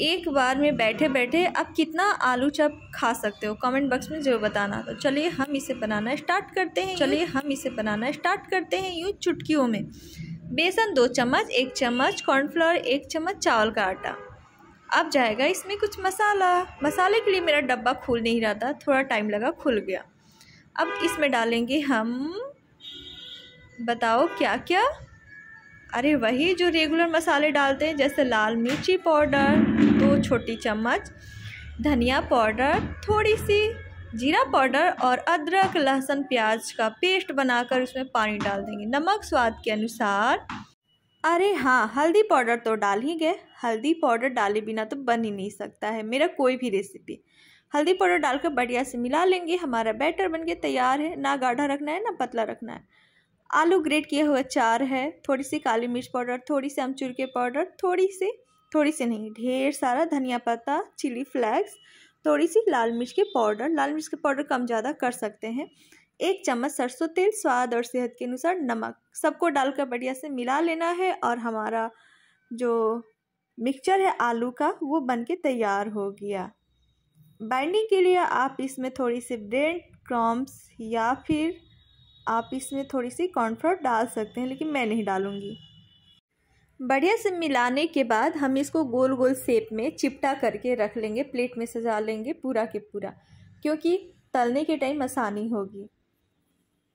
एक बार में बैठे बैठे आप कितना आलू चप खा सकते हो कमेंट बॉक्स में जरूर बताना तो चलिए हम इसे बनाना स्टार्ट करते हैं चलिए हम इसे बनाना स्टार्ट करते हैं यूँ चुटकियों में बेसन दो चम्मच एक चम्मच कॉर्नफ्लावर एक चम्मच चावल का आटा अब जाएगा इसमें कुछ मसाला मसाले के लिए मेरा डब्बा खुल नहीं रहा था थोड़ा टाइम लगा खुल गया अब इसमें डालेंगे हम बताओ क्या क्या अरे वही जो रेगुलर मसाले डालते हैं जैसे लाल मिर्ची पाउडर दो छोटी चम्मच धनिया पाउडर थोड़ी सी जीरा पाउडर और अदरक लहसुन प्याज का पेस्ट बनाकर उसमें पानी डाल देंगे नमक स्वाद के अनुसार अरे हाँ हल्दी पाउडर तो डाल ही गए हल्दी पाउडर डाले बिना तो बन ही नहीं सकता है मेरा कोई भी रेसिपी हल्दी पाउडर डालकर बढ़िया से मिला लेंगे हमारा बैटर बनके तैयार है ना गाढ़ा रखना है ना पतला रखना है आलू ग्रेट किए हुए चार है थोड़ी सी काली मिर्च पाउडर थोड़ी सी अमचूर के पाउडर थोड़ी सी थोड़ी सी नहीं ढेर सारा धनिया पत्ता चिली फ्लैक्स थोड़ी सी लाल मिर्च के पाउडर लाल मिर्च के पाउडर कम ज़्यादा कर सकते हैं एक चम्मच सरसों तेल स्वाद और सेहत के अनुसार नमक सबको डालकर बढ़िया से मिला लेना है और हमारा जो मिक्सचर है आलू का वो बन के तैयार हो गया बाइंडिंग के लिए आप इसमें थोड़ी सी ब्रेड क्रॉम्स या फिर आप इसमें थोड़ी सी कॉर्नफ्लोर डाल सकते हैं लेकिन मैं नहीं डालूँगी बढ़िया से मिलाने के बाद हम इसको गोल गोल शेप में चिपटा करके रख लेंगे प्लेट में सजा लेंगे पूरा के पूरा क्योंकि तलने के टाइम आसानी होगी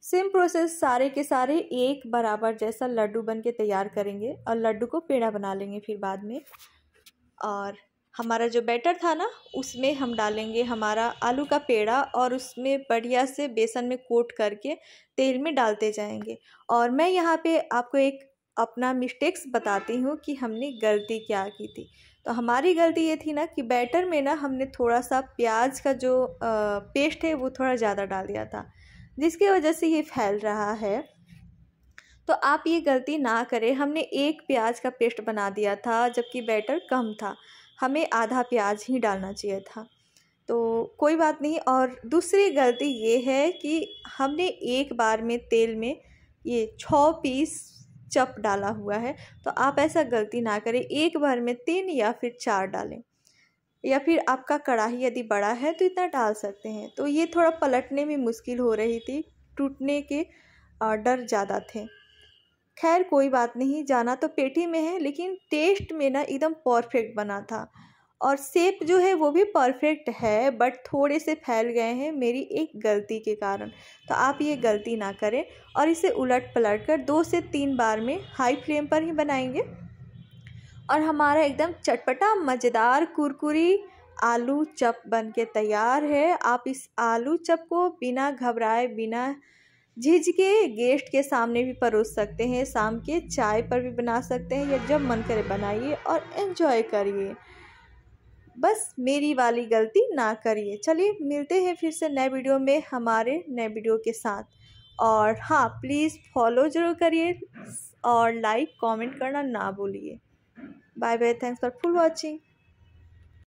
सेम प्रोसेस सारे के सारे एक बराबर जैसा लड्डू बन के तैयार करेंगे और लड्डू को पेड़ा बना लेंगे फिर बाद में और हमारा जो बैटर था ना उसमें हम डालेंगे हमारा आलू का पेड़ा और उसमें बढ़िया से बेसन में कोट करके तेल में डालते जाएंगे और मैं यहाँ पे आपको एक अपना मिस्टेक्स बताती हूँ कि हमने गलती क्या की थी तो हमारी गलती ये थी ना कि बैटर में ना हमने थोड़ा सा प्याज का जो पेस्ट है वो थोड़ा ज़्यादा डाल दिया था जिसकी वजह से ये फैल रहा है तो आप ये गलती ना करें हमने एक प्याज का पेस्ट बना दिया था जबकि बैटर कम था हमें आधा प्याज ही डालना चाहिए था तो कोई बात नहीं और दूसरी गलती ये है कि हमने एक बार में तेल में ये छः पीस चप डाला हुआ है तो आप ऐसा गलती ना करें एक बार में तीन या फिर चार डालें या फिर आपका कढ़ाही यदि बड़ा है तो इतना डाल सकते हैं तो ये थोड़ा पलटने में मुश्किल हो रही थी टूटने के डर ज़्यादा थे खैर कोई बात नहीं जाना तो पेटी में है लेकिन टेस्ट में ना एकदम परफेक्ट बना था और सेप जो है वो भी परफेक्ट है बट थोड़े से फैल गए हैं मेरी एक गलती के कारण तो आप ये गलती ना करें और इसे उलट पलट कर दो से तीन बार में हाई फ्लेम पर ही बनाएंगे और हमारा एकदम चटपटा मज़ेदार कुरकुरी आलू चप बन के तैयार है आप इस आलू चप को बिना घबराए बिना झिझ के गेस्ट के सामने भी परोस सकते हैं शाम के चाय पर भी बना सकते हैं या जब मन करे बनाइए और इन्जॉय करिए बस मेरी वाली गलती ना करिए चलिए मिलते हैं फिर से नए वीडियो में हमारे नए वीडियो के साथ और हाँ प्लीज़ फॉलो ज़रूर करिए और लाइक कमेंट करना ना भूलिए bye bye thanks for full watching